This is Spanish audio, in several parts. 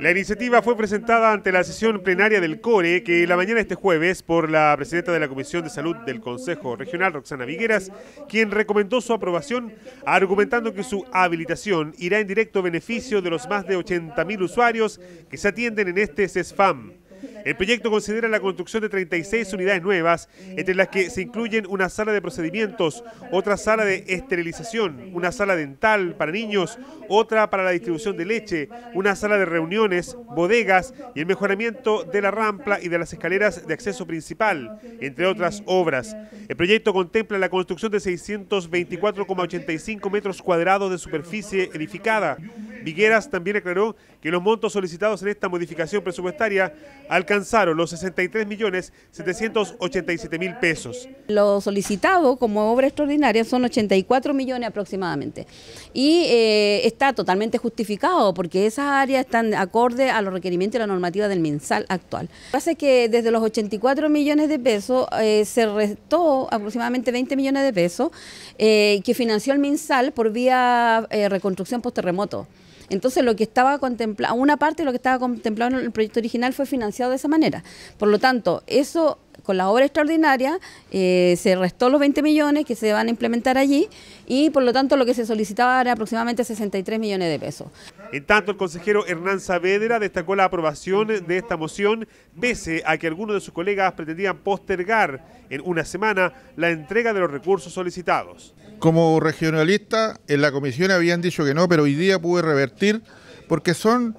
La iniciativa fue presentada ante la sesión plenaria del CORE, que la mañana este jueves, por la presidenta de la Comisión de Salud del Consejo Regional, Roxana Vigueras, quien recomendó su aprobación, argumentando que su habilitación irá en directo beneficio de los más de 80.000 usuarios que se atienden en este CESFAM. El proyecto considera la construcción de 36 unidades nuevas, entre las que se incluyen una sala de procedimientos, otra sala de esterilización, una sala dental para niños, otra para la distribución de leche, una sala de reuniones, bodegas y el mejoramiento de la rampa y de las escaleras de acceso principal, entre otras obras. El proyecto contempla la construcción de 624,85 metros cuadrados de superficie edificada. Vigueras también aclaró que los montos solicitados en esta modificación presupuestaria alcanzaron los 63 millones 787 pesos. Lo solicitado como obra extraordinaria son 84 millones aproximadamente y eh, está totalmente justificado porque esas áreas están acorde a los requerimientos de la normativa del MINSAL actual. Lo que pasa es que desde los 84 millones de pesos eh, se restó aproximadamente 20 millones de pesos eh, que financió el MINSAL por vía reconstrucción post-terremoto. Entonces, lo que estaba contemplado, una parte de lo que estaba contemplado en el proyecto original fue financiado de esa manera. Por lo tanto, eso con la obra extraordinaria, eh, se restó los 20 millones que se van a implementar allí y por lo tanto lo que se solicitaba era aproximadamente 63 millones de pesos. En tanto, el consejero Hernán Saavedra destacó la aprobación de esta moción, pese a que algunos de sus colegas pretendían postergar en una semana la entrega de los recursos solicitados. Como regionalista, en la comisión habían dicho que no, pero hoy día pude revertir porque son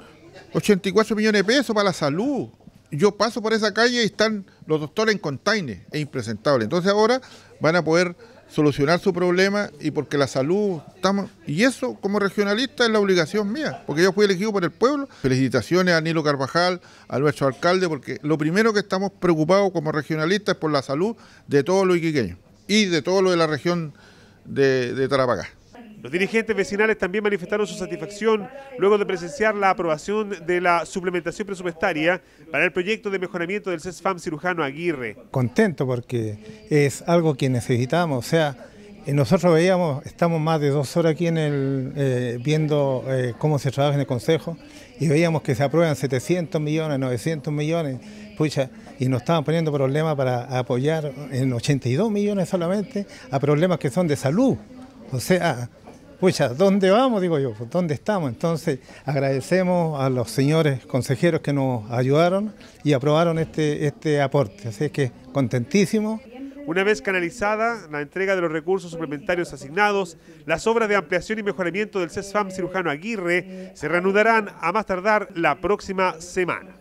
84 millones de pesos para la salud. Yo paso por esa calle y están los doctores en container, es impresentable. Entonces ahora van a poder solucionar su problema y porque la salud estamos y eso como regionalista es la obligación mía, porque yo fui elegido por el pueblo. Felicitaciones a Nilo Carvajal, a nuestro alcalde, porque lo primero que estamos preocupados como regionalistas es por la salud de todos los iquiqueños y de todo lo de la región de, de Tarapacá. Los dirigentes vecinales también manifestaron su satisfacción luego de presenciar la aprobación de la suplementación presupuestaria para el proyecto de mejoramiento del CESFAM cirujano Aguirre. Contento porque es algo que necesitamos, o sea, eh, nosotros veíamos, estamos más de dos horas aquí en el, eh, viendo eh, cómo se trabaja en el Consejo y veíamos que se aprueban 700 millones, 900 millones, pucha, y nos estaban poniendo problemas para apoyar en 82 millones solamente a problemas que son de salud. O sea, pucha, pues, ¿dónde vamos? Digo yo, pues, ¿dónde estamos? Entonces agradecemos a los señores consejeros que nos ayudaron y aprobaron este, este aporte. Así que contentísimo. Una vez canalizada la entrega de los recursos suplementarios asignados, las obras de ampliación y mejoramiento del CESFAM Cirujano Aguirre se reanudarán a más tardar la próxima semana.